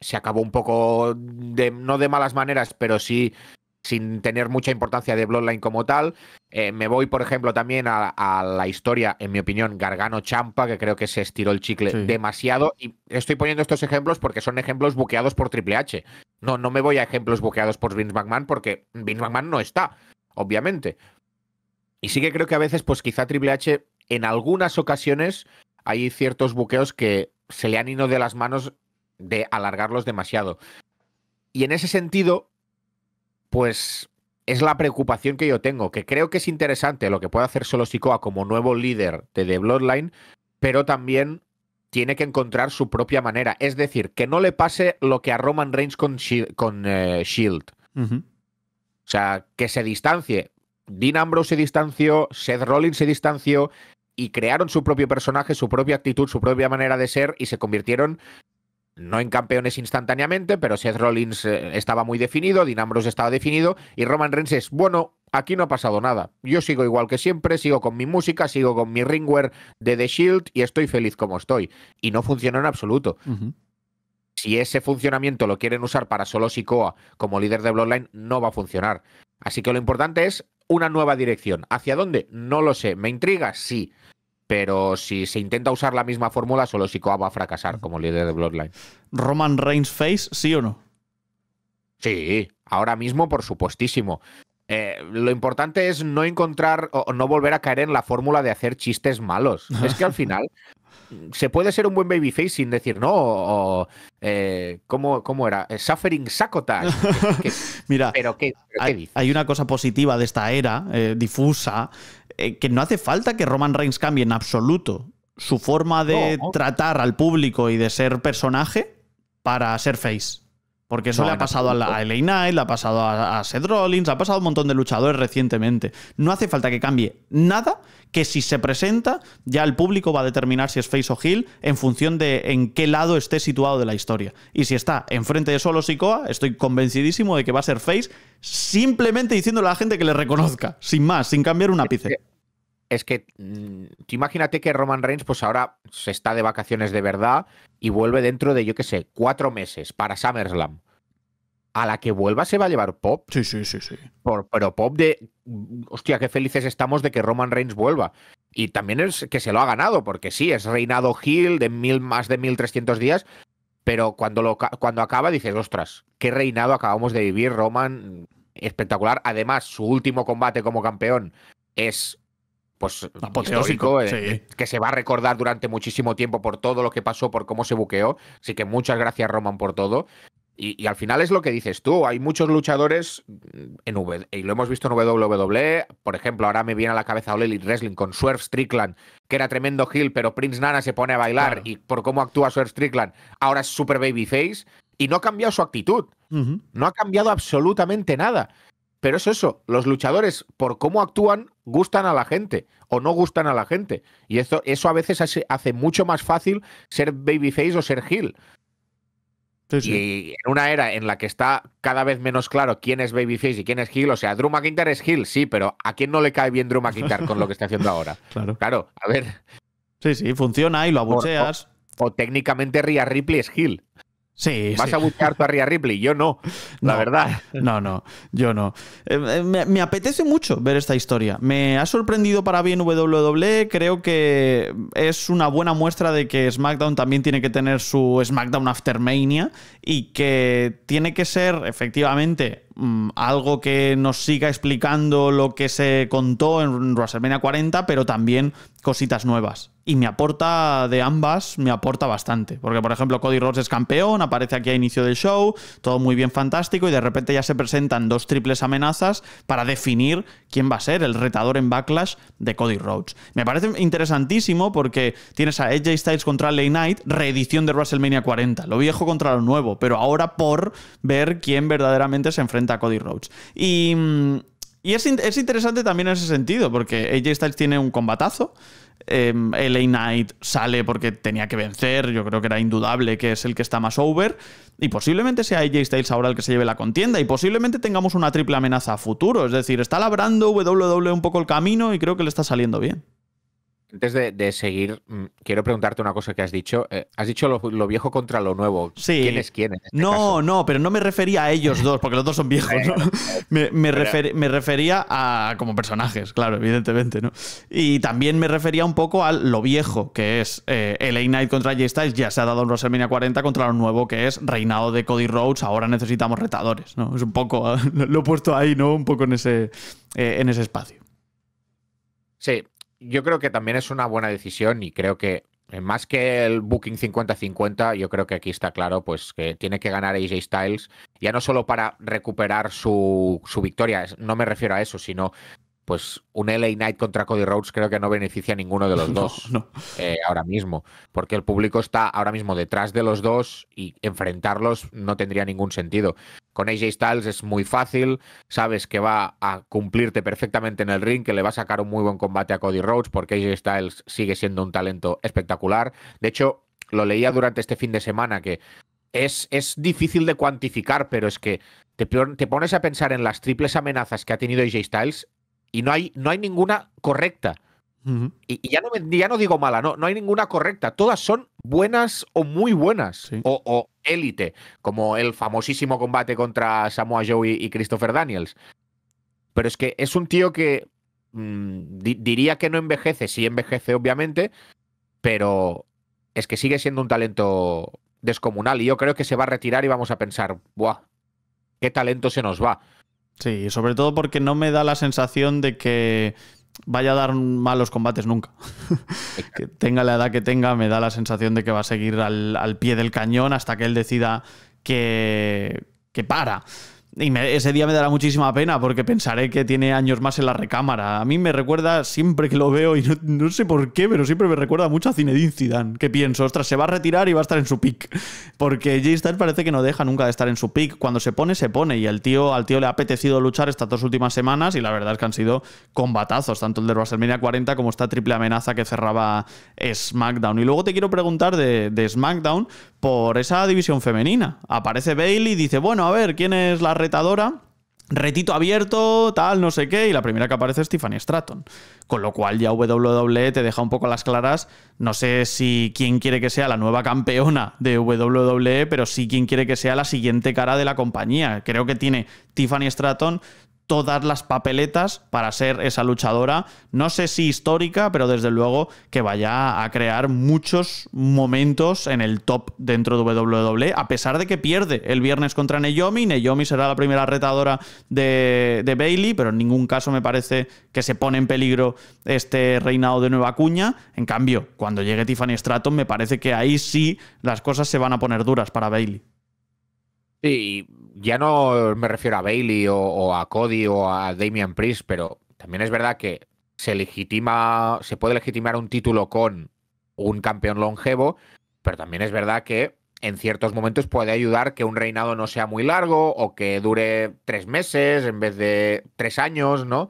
B: se acabó un poco, de, no de malas maneras, pero sí sin tener mucha importancia de Bloodline como tal. Eh, me voy, por ejemplo, también a, la historia, en mi opinión, Gargano Champa, que creo que se estiró el chicle demasiado. Y estoy poniendo estos ejemplos porque son ejemplos buqueados por Triple H. No, no me voy a ejemplos buqueados por Vince McMahon porque Vince McMahon no está, obviamente. Y sí que creo que a veces, pues quizá Triple H en algunas ocasiones hay ciertos buqueos que se le han ido de las manos de alargarlos demasiado. Y en ese sentido, pues es la preocupación que yo tengo, que creo que es interesante lo que puede hacer Solo Sikoa como nuevo líder de The Bloodline, pero también tiene que encontrar su propia manera. Es decir, que no le pase lo que a Roman Reigns con, eh, Shield.
A: O
B: sea, que se distancie. Dean Ambrose se distanció, Seth Rollins se distanció, y crearon su propio personaje, su propia actitud, su propia manera de ser y se convirtieron no en campeones instantáneamente, pero Seth Rollins eh, estaba muy definido, Dean estaba definido y Roman Reigns es, bueno, aquí no ha pasado nada. Yo sigo igual que siempre, sigo con mi música, sigo con mi ringwear de The Shield y estoy feliz como estoy. Y no funcionó en absoluto. Si ese funcionamiento lo quieren usar para solo Sikoa como líder de Bloodline, no va a funcionar. Así que lo importante es una nueva dirección. ¿Hacia dónde? No lo sé. ¿Me intriga? Sí. Pero si se intenta usar la misma fórmula, solo Sikoa va a fracasar como líder de Bloodline. ¿Roman Reigns face, sí o no? Sí, ahora mismo, por supuestísimo. Eh, lo importante es no encontrar o no volver a caer en la fórmula de hacer chistes malos. Es que al final se puede ser un buen babyface sin decir no. O, eh, ¿cómo, era? Eh, suffering Sakota.
A: Mira, pero hay, una cosa positiva de esta era eh, difusa que no hace falta que Roman Reigns cambie en absoluto su forma de tratar al público y de ser personaje para ser face. Porque eso le ha pasado a, LA Knight, le ha pasado a, Seth Rollins, ha pasado a un montón de luchadores recientemente. No hace falta que cambie nada que si se presenta, ya el público va a determinar si es face o heel en función de en qué lado esté situado de la historia. Y si está enfrente de Solo sicoa estoy convencidísimo de que va a ser face simplemente diciéndole a la gente que le reconozca, sin más, sin cambiar un ápice
B: es que mm, imagínate que Roman Reigns pues ahora se está de vacaciones de verdad y vuelve dentro de, yo qué sé, cuatro meses para SummerSlam a la que vuelva se va a llevar Pop. Sí, sí, sí, sí. pero Pop de, hostia, qué felices estamos de que Roman Reigns vuelva. Y también es que se lo ha ganado, porque sí, es reinado Hill de mil, más de 1300 días, pero cuando, cuando acaba dices, ostras, qué reinado acabamos de vivir, Roman, espectacular. Además, su último combate como campeón es pues apoteósico, eh, que se va a recordar durante muchísimo tiempo por todo lo que pasó, por cómo se buqueó. Así que muchas gracias, Roman, por todo. Y, al final es lo que dices tú, hay muchos luchadores en w, y lo hemos visto en WWE, por ejemplo, ahora me viene a la cabeza Ole Wrestling con Swerve Strickland, que era tremendo heel, pero Prince Nana se pone a bailar y por cómo actúa Swerve Strickland, ahora es super babyface y no ha cambiado su actitud, no ha cambiado absolutamente nada. Pero es eso, los luchadores por cómo actúan gustan a la gente o no gustan a la gente. Y eso eso a veces hace, hace mucho más fácil ser babyface o ser heel. Y en una era en la que está cada vez menos claro quién es Babyface y quién es Hill, o sea, Drew McIntyre es Hill, sí, pero ¿a quién no le cae bien Drew McIntyre con lo que está haciendo ahora? claro. Claro,
A: a ver. Sí, sí, funciona y lo abucheas. O, técnicamente Rhea Ripley es Hill. Sí, Vas a buscar tu a Ripley, yo no, la verdad. No, no, yo no. Eh, me, me, apetece mucho ver esta historia. Me ha sorprendido para bien WWE, creo que es una buena muestra de que SmackDown también tiene que tener su SmackDown Aftermania y que tiene que ser efectivamente mm, algo que nos siga explicando lo que se contó en WrestleMania 40, pero también cositas nuevas y me aporta de ambas, me aporta bastante. Porque, por ejemplo, Cody Rhodes es campeón, aparece aquí a inicio del show, todo muy bien fantástico, y de repente ya se presentan dos triples amenazas para definir quién va a ser el retador en backlash de Cody Rhodes. Me parece interesantísimo porque tienes a Edge Styles contra Late Knight, reedición de WrestleMania 40, lo viejo contra lo nuevo, pero ahora por ver quién verdaderamente se enfrenta a Cody Rhodes. Y mm, y es, interesante también en ese sentido, porque AJ Styles tiene un combatazo. Eh, em, LA Knight sale porque tenía que vencer. Yo creo que era indudable que es el que está más over. Y posiblemente sea AJ Styles ahora el que se lleve la contienda. Y posiblemente tengamos una triple amenaza a futuro. Es decir, está labrando WWE un poco el camino y creo que le está saliendo bien.
B: Antes de, seguir, mm, quiero preguntarte una cosa que has dicho. Eh, has dicho lo, viejo contra lo nuevo. Sí. ¿Quién es quién? Este
A: no, no, pero no me refería a ellos dos, porque los dos son viejos. me, refería a como personajes, claro, evidentemente, ¿no? Y también me refería un poco a lo viejo, que es eh, LA Knight contra J Styles, ya se ha dado en WrestleMania 40 contra lo nuevo, que es reinado de Cody Rhodes, ahora necesitamos retadores, ¿no? Es un poco, lo he puesto ahí, ¿no? Un poco en ese, eh, en ese espacio. Sí,
B: yo creo que también es una buena decisión y creo que eh, más que el booking 50-50, yo creo que aquí está claro pues que tiene que ganar AJ Styles, ya no solo para recuperar su, su victoria, no me refiero a eso, sino pues un LA Knight contra Cody Rhodes creo que no beneficia a ninguno de los dos eh, ahora mismo, porque el público está ahora mismo detrás de los dos y enfrentarlos no tendría ningún sentido. Con AJ Styles es muy fácil, sabes que va a cumplirte perfectamente en el ring, que le va a sacar un muy buen combate a Cody Rhodes, porque AJ Styles sigue siendo un talento espectacular. De hecho, lo leía durante este fin de semana que es, es, difícil de cuantificar, pero es que te, pones a pensar en las triples amenazas que ha tenido AJ Styles y no hay, no hay ninguna correcta. y, ya, no digo mala, no, no hay ninguna correcta. Todas son buenas o muy buenas. O, élite, como el famosísimo combate contra Samoa Joe y, Christopher Daniels. Pero es que es un tío que mm, diría que no envejece, sí envejece obviamente, pero es que sigue siendo un talento descomunal y yo creo que se va a retirar y vamos a pensar, ¡buah! ¿Qué talento se nos va?
A: Sí, sobre todo porque no me da la sensación de que vaya a dar malos combates nunca. que tenga la edad que tenga, me da la sensación de que va a seguir al, pie del cañón hasta que él decida que, que para. Y ese día me dará muchísima pena porque pensaré que tiene años más en la recámara. A mí me recuerda siempre que lo veo y no, sé por qué, pero siempre me recuerda mucho a Zinedine Zidane. Que pienso, ostras, se va a retirar y va a estar en su pick. Porque Jay Star parece que no deja nunca de estar en su pick. Cuando se pone, se pone. Y el tío, al tío le ha apetecido luchar estas dos últimas semanas y la verdad es que han sido combatazos. Tanto el de WrestleMania 40 como esta triple amenaza que cerraba SmackDown. Y luego te quiero preguntar de SmackDown por esa división femenina. Aparece Bailey y dice, bueno, a ver, ¿quién es la retadora? Retito abierto, tal, no sé qué, y la primera que aparece es Tiffany Stratton. Con lo cual ya WWE te deja un poco las claras, no sé si quién quiere que sea la nueva campeona de WWE, pero sí quién quiere que sea la siguiente cara de la compañía. Creo que tiene Tiffany Stratton todas las papeletas para ser esa luchadora, no sé si histórica, pero desde luego que vaya a crear muchos momentos en el top dentro de WWE, a pesar de que pierde el viernes contra Naomi, Neyomi será la primera retadora de, de Bailey, pero en ningún caso me parece que se pone en peligro este reinado de Nueva Cuña, en cambio, cuando llegue Tiffany Stratton, me parece que ahí sí las cosas se van a poner duras para Bailey. Sí, ya no me refiero a Bailey
B: o, a Cody o a Damian Priest, pero también es verdad que se legitima, se puede legitimar un título con un campeón longevo, pero también es verdad que en ciertos momentos puede ayudar que un reinado no sea muy largo o que dure tres meses en vez de tres años, ¿no?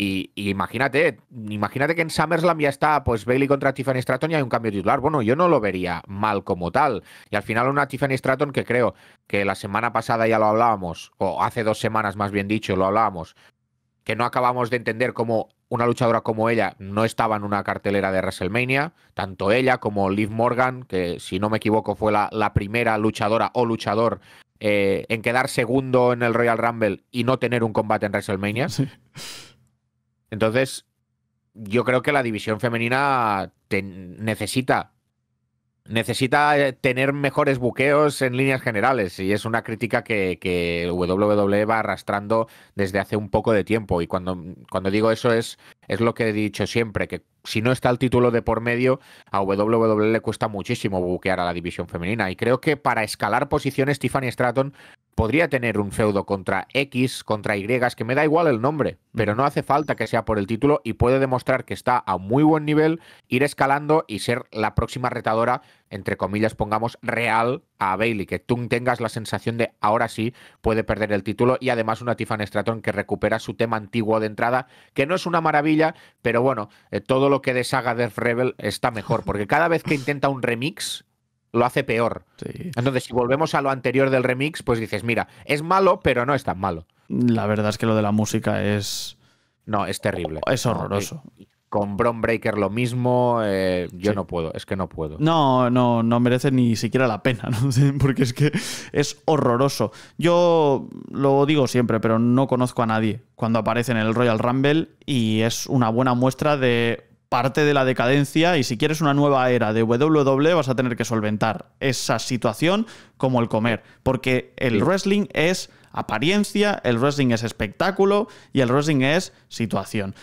B: Y, imagínate, imagínate que en SummerSlam ya está pues Bailey contra Tiffany Stratton y hay un cambio titular. Bueno, yo no lo vería mal como tal. Y al final una Tiffany Stratton que creo que la semana pasada ya lo hablábamos, o hace dos semanas más bien dicho, lo hablábamos, que no acabamos de entender cómo una luchadora como ella no estaba en una cartelera de WrestleMania, tanto ella como Liv Morgan, que si no me equivoco fue la, primera luchadora o luchador eh, en quedar segundo en el Royal Rumble y no tener un combate en WrestleMania. Entonces, yo creo que la división femenina necesita necesita eh, tener mejores buqueos en líneas generales y es una crítica que, que, WWE va arrastrando desde hace un poco de tiempo y cuando, cuando digo eso es, es lo que he dicho siempre, que si no está el título de por medio, a WWE le cuesta muchísimo buquear a la división femenina y creo que para escalar posiciones Tiffany Stratton podría tener un feudo contra X, contra Y, que me da igual el nombre, pero no hace falta que sea por el título y puede demostrar que está a muy buen nivel, ir escalando y ser la próxima retadora, entre comillas, pongamos, real a Bailey, que tú tengas la sensación de ahora sí puede perder el título y además una Tiffany Stratton que recupera su tema antiguo de entrada, que no es una maravilla, pero bueno, eh, todo lo que deshaga Death Rebel está mejor, porque cada vez que intenta un remix lo hace peor. Entonces, si volvemos a lo anterior del remix, pues dices, mira, es malo, pero no es tan malo.
A: La verdad es que lo de la música es... No, es terrible. Es horroroso.
B: con Bron Breaker lo mismo, eh, yo no puedo, es que no puedo.
A: No, no, no merece ni siquiera la pena, ¿no? porque es que es horroroso. Yo lo digo siempre, pero no conozco a nadie cuando aparece en el Royal Rumble y es una buena muestra de parte de la decadencia y si quieres una nueva era de WWE vas a tener que solventar esa situación como el comer, porque el wrestling es apariencia, el wrestling es espectáculo y el wrestling es situación.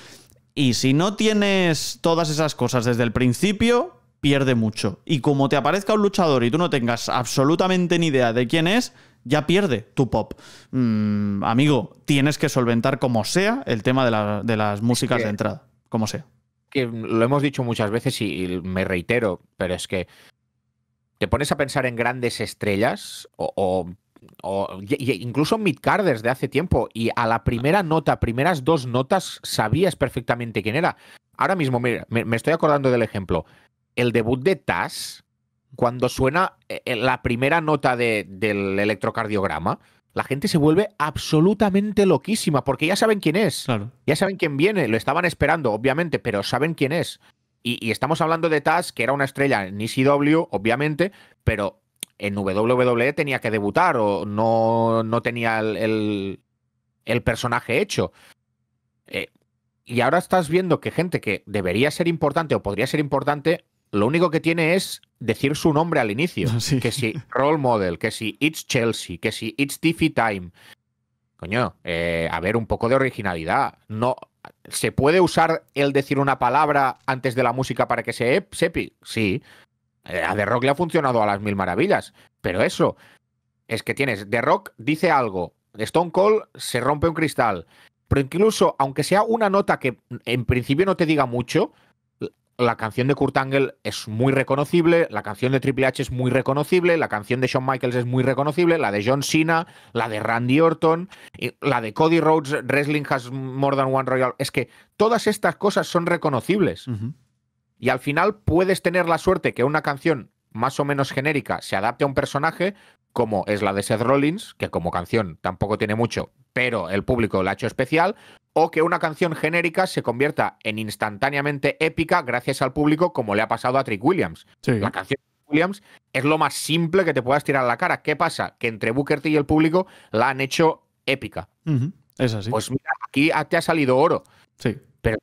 A: Y si no tienes todas esas cosas desde el principio, pierde mucho. Y como te aparezca un luchador y tú no tengas absolutamente ni idea de quién es, ya pierde tu pop. Mm, amigo, tienes que solventar como sea el tema de, las músicas de entrada, como sea
B: lo hemos dicho muchas veces y, me reitero, pero es que te pones a pensar en grandes estrellas o, o, incluso mid-carders de hace tiempo y a la primera nota, primeras dos notas, sabías perfectamente quién era. Ahora mismo, mira, me, estoy acordando del ejemplo. El debut de Taz, cuando suena eh, eh, la primera nota de, del electrocardiograma, la gente se vuelve absolutamente loquísima porque ya saben quién es. Ya saben quién viene. Lo estaban esperando, obviamente, pero saben quién es. Y, estamos hablando de Taz, que era una estrella en ECW, obviamente, pero en WWE tenía que debutar o no, no tenía el, personaje hecho. Eh, y ahora estás viendo que gente que debería ser importante o podría ser importante lo único que tiene es decir su nombre al inicio. Que si Role Model, que si It's Chelsea, que si It's Tiffy Time. Coño, eh, a ver, un poco de originalidad. No, ¿Se puede usar el decir una palabra antes de la música para que se sepi? Sí. Eh, a The Rock le ha funcionado a las mil maravillas. Pero eso, es que tienes, The Rock dice algo, Stone Cold se rompe un cristal. Pero incluso, aunque sea una nota que en principio no te diga mucho, la canción de Kurt Angle es muy reconocible, la canción de Triple H es muy reconocible, la canción de Shawn Michaels es muy reconocible, la de John Cena, la de Randy Orton, la de Cody Rhodes, Wrestling Has More Than One Royal. Es que todas estas cosas son reconocibles. Y al final puedes tener la suerte que una canción más o menos genérica se adapte a un personaje, como es la de Seth Rollins, que como canción tampoco tiene mucho, pero el público la ha hecho especial, o que una canción genérica se convierta en instantáneamente épica gracias al público, como le ha pasado a Trick Williams. La canción de Williams es lo más simple que te puedas tirar a la cara. ¿Qué pasa? Que entre Booker T y el público la han hecho épica. Pues mira, aquí te ha salido oro. Sí. Pero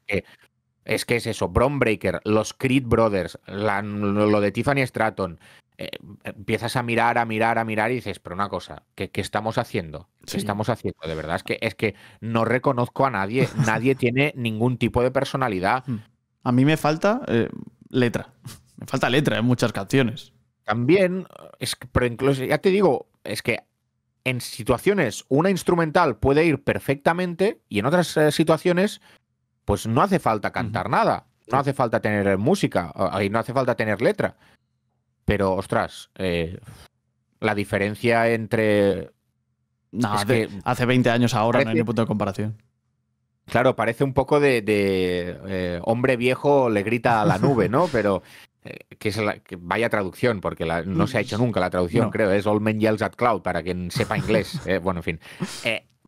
B: es que es eso, Brombreaker, Breaker, los Creed Brothers, lo de Tiffany Stratton, eh, empiezas a mirar, a mirar, a mirar y dices, pero una cosa, ¿qué, estamos haciendo? ¿Qué estamos haciendo? De verdad, es que, es que no reconozco a nadie, nadie tiene ningún tipo de personalidad. Mm. A mí me falta eh, letra, me falta letra en muchas canciones. También, eh, es pero incluso, ya te digo, es que en situaciones una instrumental puede ir perfectamente y en otras situaciones pues no hace falta cantar nada, no hace falta tener música y no hace falta tener letra. Pero, ostras, eh, la diferencia entre. hace, que...
A: 20 años ahora no hay ni punto de comparación.
B: Claro, parece un poco de, eh, hombre viejo le grita a la nube, ¿no? Pero eh, que vaya traducción, porque no se ha hecho mm, nunca la traducción, creo. Es All Men Yells at Cloud, para quien sepa inglés. bueno, en fin.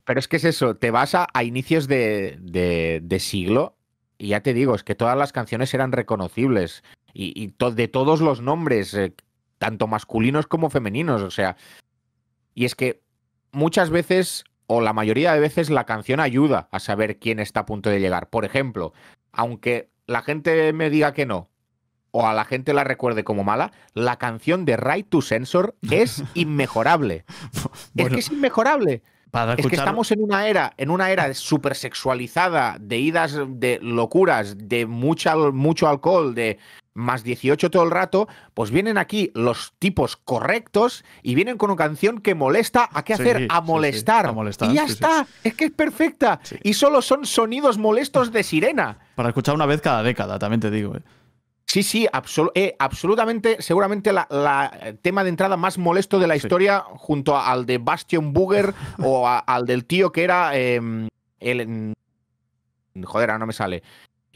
B: pero es que es eso, te vas a, inicios de, de, siglo y ya te digo, es que todas las canciones eran reconocibles y, de todos los nombres, eh, tanto masculinos como femeninos, o sea. Y es que muchas veces, o la mayoría de veces, la canción ayuda a saber quién está a punto de llegar. Por ejemplo, aunque la gente me diga que no, o a la gente la recuerde como mala, la canción de Right to Sensor es inmejorable. es que es inmejorable. Es que estamos en una era, en una era supersexualizada, de idas de locuras, de mucha, mucho alcohol, de más 18 todo el rato, pues vienen aquí los tipos correctos y vienen con una canción que molesta a qué hacer, a, molestar. Y ya está, es que es perfecta. Y solo son sonidos molestos de sirena.
A: Para escuchar una vez cada
B: década, también te digo. ¿eh? Sí, sí, eh, absolutamente, seguramente la, tema de entrada más molesto de la historia, junto al de Bastion Booger o al del tío que era em, el... Joder, ahora no me sale.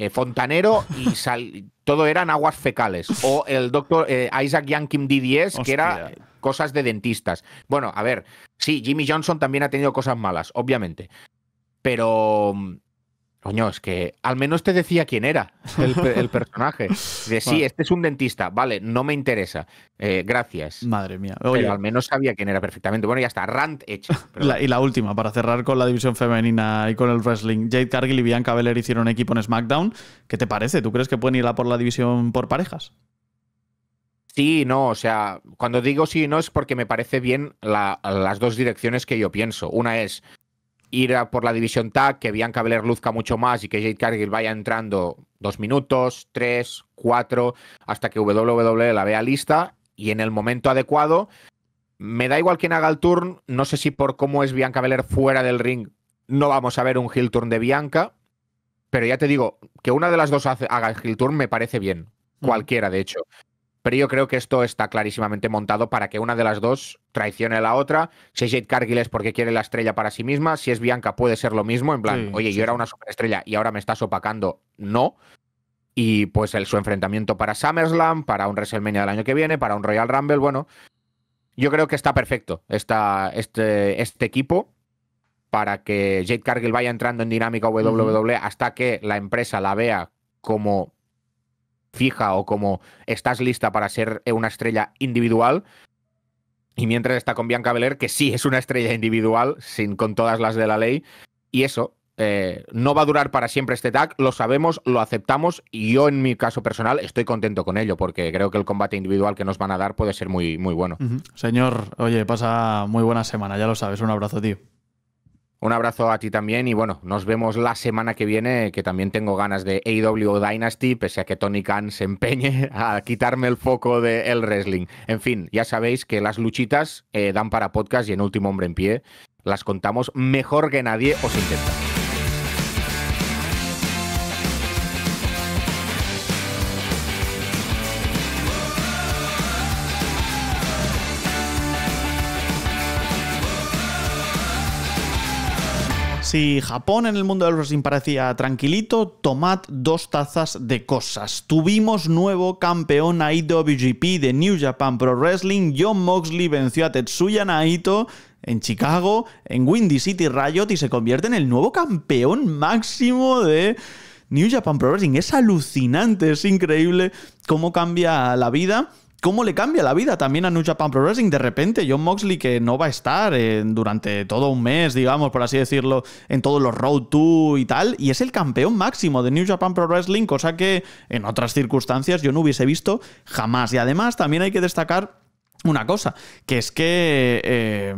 B: Eh, fontanero y sal, todo eran aguas fecales. O el doctor eh, Isaac Yankim d que era eh, cosas de dentistas. Bueno, a ver, sí, Jimmy Johnson también ha tenido cosas malas, obviamente. Pero mm, Coño, es que al menos te decía quién era el, personaje. De sí, este es un dentista. Vale, no me interesa. Eh, gracias. Madre mía. Oye. al menos sabía quién era perfectamente. Bueno, ya está. Rant hecho.
A: y la última, para cerrar con la división femenina y con el wrestling. Jade Cargill y Bianca Belair hicieron equipo en SmackDown. ¿Qué te parece? ¿Tú crees que pueden ir a por la división por parejas?
B: Sí, no, o sea, cuando digo sí y no es porque me parece bien las dos direcciones que yo pienso. Una es ir por la división tag, que Bianca Belair luzca mucho más y que Jade Cargill vaya entrando dos minutos, tres, cuatro, hasta que WWE la vea lista y en el momento adecuado. Me da igual quien haga el turn, no sé si por cómo es Bianca Belair fuera del ring no vamos a ver un heel turn de Bianca, pero ya te digo, que una de las dos haga el heel turn me parece bien, cualquiera de hecho. Pero yo creo que esto está clarísimamente montado para que una de las dos traicione a la otra. Si es Jade Cargill es porque quiere la estrella para sí misma. Si es Bianca puede ser lo mismo. En plan, oye, yo era una superestrella y ahora me estás opacando. No. Y pues el, su enfrentamiento para SummerSlam, para un WrestleMania del año que viene, para un Royal Rumble, bueno. Yo creo que está perfecto este, este equipo para que Jade Cargill vaya entrando en dinámica WWE hasta que la empresa la vea como fija o como estás lista para ser una estrella individual. Y mientras está con Bianca Belair, que sí es una estrella individual, sin, con todas las de la ley. Y eso, eh, no va a durar para siempre este tag, lo sabemos, lo aceptamos y yo en mi caso personal estoy contento con ello porque creo que el combate individual que nos van a dar puede ser muy, muy
A: bueno. Señor, oye, pasa muy buena semana, ya lo sabes, un abrazo, tío. Un
B: abrazo a ti también y bueno, nos vemos la semana que viene, que también tengo ganas de AEW Dynasty, pese a que Tony Khan se empeñe a quitarme el foco del wrestling. En fin, ya sabéis que las luchitas eh, dan para podcast y en Último Hombre en Pie las contamos mejor que nadie os intenta.
A: Si Japón en el mundo del wrestling parecía tranquilito, tomad dos tazas de cosas. Tuvimos nuevo campeón a IWGP de New Japan Pro Wrestling. John Moxley venció a Tetsuya Naito en Chicago, en Windy City Riot y se convierte en el nuevo campeón máximo de New Japan Pro Wrestling. Es alucinante, es increíble cómo cambia la vida cómo le cambia la vida también a New Japan Pro Wrestling. De repente, John Moxley, que no va a estar eh, durante todo un mes, digamos, por así decirlo, en todos los Road to y tal, y es el campeón máximo de New Japan Pro Wrestling, cosa que en otras circunstancias yo no hubiese visto jamás. Y además, también hay que destacar una cosa, que es que eh,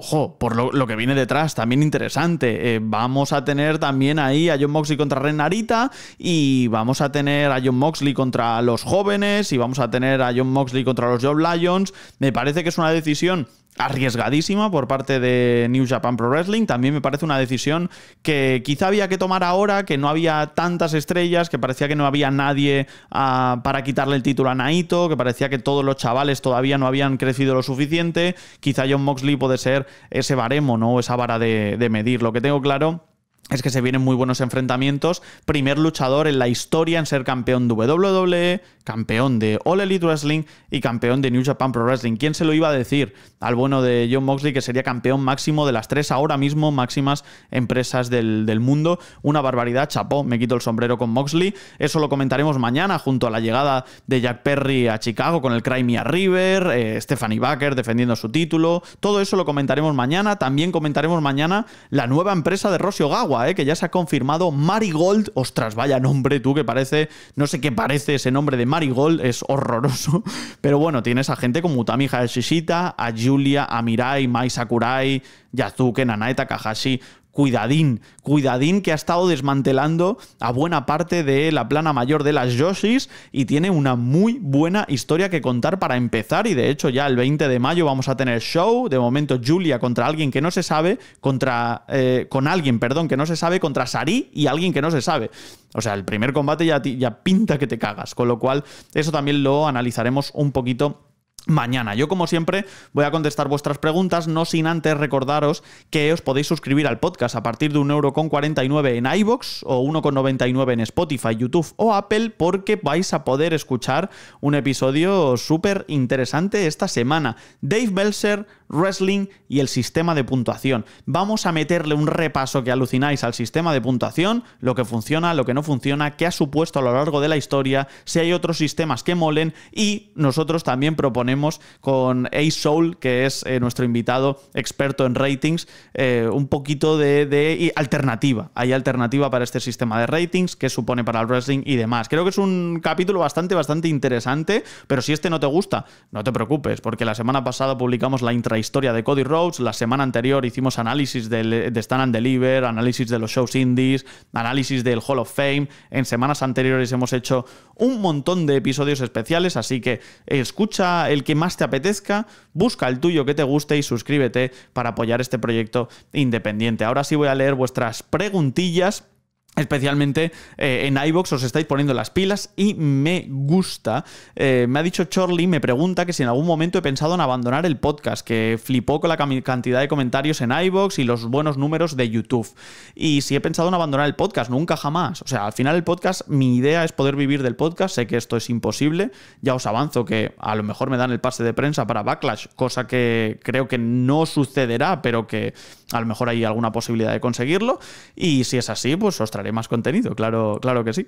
A: ojo, por lo, que viene detrás, también interesante. Eh, vamos a tener también ahí a John Moxley contra Renarita y vamos a tener a John Moxley contra los jóvenes y vamos a tener a John Moxley contra los Job Lions. Me parece que es una decisión arriesgadísima por parte de New Japan Pro Wrestling. También me parece una decisión que quizá había que tomar ahora, que no había tantas estrellas, que parecía que no había nadie ah, para quitarle el título a Naito, que parecía que todos los chavales todavía no habían crecido lo suficiente. Quizá John Moxley puede ser ese baremo, ¿no? Esa vara de medir. Lo que tengo claro es que se vienen muy buenos enfrentamientos. Primer luchador en la historia en ser campeón de WWE, campeón de All Elite Wrestling y campeón de New Japan Pro Wrestling. ¿Quién se lo iba a decir al bueno de John Moxley que sería campeón máximo de las tres ahora mismo máximas empresas del, mundo? Una barbaridad, chapó, me quito el sombrero con Moxley. Eso lo comentaremos mañana junto a la llegada de Jack Perry a Chicago con el a River, eh, Stephanie Baker defendiendo su título. Todo eso lo comentaremos mañana. También comentaremos mañana la nueva empresa de Rossi Gawa, ¿eh? que ya se ha confirmado. Marigold, ostras, vaya nombre tú que parece, no sé qué parece ese nombre de Marigold, es horroroso. Pero bueno, tienes a gente como Utami shishita a Julia, a Mirai, Mai Sakurai, Yazuke, Nanae Takahashi cuidadín, cuidadín que ha estado desmantelando a buena parte de la plana mayor de las Yoshis y tiene una muy buena historia que contar para empezar y de hecho ya el 20 de mayo vamos a tener show, de momento Julia contra alguien que no se sabe, contra eh, con alguien, perdón, que no se sabe, contra Sari y alguien que no se sabe. O sea, el primer combate ya, ya pinta que te cagas, con lo cual eso también lo analizaremos un poquito mañana. Yo, como siempre, voy a contestar vuestras preguntas, no sin antes recordaros que os podéis suscribir al podcast a partir de 1,49€ en iBox o 1,99€ en Spotify, YouTube o Apple, porque vais a poder escuchar un episodio súper interesante esta semana. Dave Belser, Wrestling y el sistema de puntuación. Vamos a meterle un repaso que alucináis al sistema de puntuación, lo que funciona, lo que no funciona, qué ha supuesto a lo largo de la historia, si hay otros sistemas que molen y nosotros también proponemos con Ace Soul, que es eh, nuestro invitado experto en ratings, eh, un poquito de, alternativa. Hay alternativa para este sistema de ratings, que supone para el wrestling y demás. Creo que es un capítulo bastante, bastante interesante, pero si este no te gusta, no te preocupes, porque la semana pasada publicamos la intrahistoria de Cody Rhodes, la semana anterior hicimos análisis de Stand and Deliver, análisis de los shows indies, análisis del Hall of Fame. En semanas anteriores hemos hecho un montón de episodios especiales, así que escucha el que más te apetezca, busca el tuyo que te guste y suscríbete para apoyar este proyecto independiente. Ahora sí voy a leer vuestras preguntillas Especialmente eh, en iBox os estáis poniendo las pilas y me gusta. Eh, me ha dicho Chorley, me pregunta que si en algún momento he pensado en abandonar el podcast, que flipó con la cantidad de comentarios en iBox y los buenos números de YouTube. Y si he pensado en abandonar el podcast, nunca jamás. O sea, al final el podcast, mi idea es poder vivir del podcast. Sé que esto es imposible. Ya os avanzo que a lo mejor me dan el pase de prensa para Backlash, cosa que creo que no sucederá, pero que a lo mejor hay alguna posibilidad de conseguirlo. Y si es así, pues os más contenido, claro, claro que sí.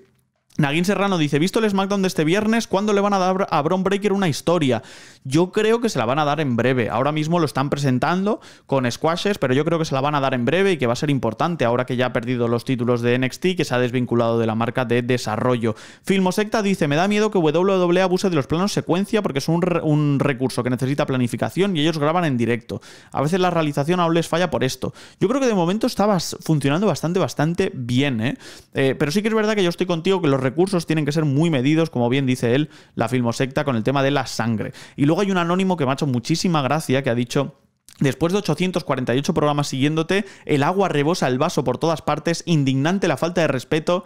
A: Naguín Serrano dice, visto el SmackDown de este viernes, ¿cuándo le van a dar a Bron Breaker una historia? Yo creo que se la van a dar en breve. Ahora mismo lo están presentando con squashes, pero yo creo que se la van a dar en breve y que va a ser importante ahora que ya ha perdido los títulos de NXT que se ha desvinculado de la marca de desarrollo. Filmosecta dice, me da miedo que WWE abuse de los planos secuencia porque es un, recurso que necesita planificación y ellos graban en directo. A veces la realización aún les falla por esto. Yo creo que de momento estaba funcionando bastante, bastante bien, ¿eh? eh, pero sí que es verdad que yo estoy contigo que los recursos tienen que ser muy medidos, como bien dice él, la filmosecta, con el tema de la sangre. Y luego hay un anónimo que me ha hecho muchísima gracia, que ha dicho... Después de 848 programas siguiéndote, el agua rebosa el vaso por todas partes, indignante la falta de respeto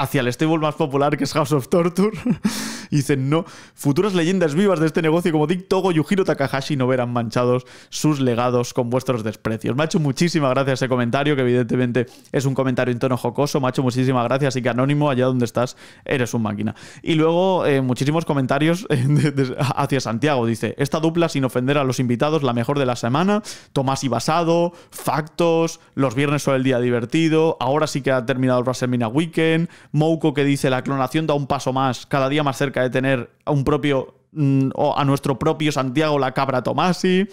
A: hacia el stable más popular que es House of Torture. y dicen, no, futuras leyendas vivas de este negocio como Dick Togo, Yujiro Takahashi no verán manchados sus legados con vuestros desprecios. Me ha hecho muchísimas gracias ese comentario, que evidentemente es un comentario en tono jocoso. Me ha hecho muchísimas gracias ...así que anónimo, allá donde estás, eres un máquina. Y luego eh, muchísimos comentarios eh, hacia Santiago. Dice, esta dupla sin ofender a los invitados, la mejor de la semana. Tomás y Basado, Factos, los viernes son el día divertido, ahora sí que ha terminado el WrestleMania Weekend, Mouco que dice la clonación da un paso más, cada día más cerca de tener a un propio mm, o a nuestro propio Santiago la cabra Tomasi.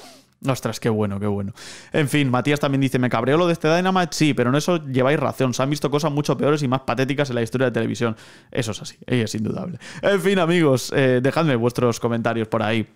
A: Ostras, qué bueno, qué bueno. En fin, Matías también dice, me cabreó lo de este Dynamite, sí, pero en eso lleváis razón, se han visto cosas mucho peores y más patéticas en la historia de televisión. Eso es así, es indudable. En fin, amigos, eh, dejadme vuestros comentarios por ahí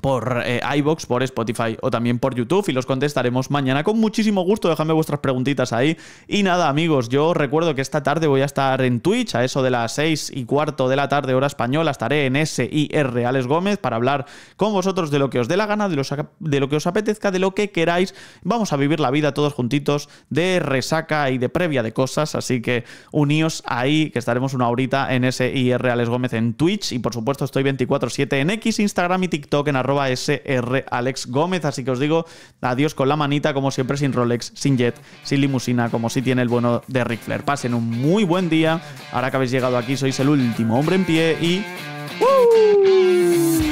A: por eh, iBox, por Spotify o también por YouTube y los contestaremos mañana con muchísimo gusto. Dejadme vuestras preguntitas ahí. Y nada, amigos, yo recuerdo que esta tarde voy a estar en Twitch a eso de las 6 y cuarto de la tarde, hora española. Estaré en SIR Alex Gómez para hablar con vosotros de lo que os dé la gana, de, lo que os apetezca, de lo que queráis. Vamos a vivir la vida todos juntitos de resaca y de previa de cosas. Así que uníos ahí, que estaremos una horita en SIR Ales Gómez en Twitch. Y por supuesto, estoy 24-7 en X, Instagram y TikTok en arroba SR Alex Gómez. Así que os digo adiós con la manita, como siempre, sin Rolex, sin Jet, sin limusina, como si tiene el bueno de Ric Flair. Pasen un muy buen día. Ahora que habéis llegado aquí, sois el último hombre en pie y. ¡Uh!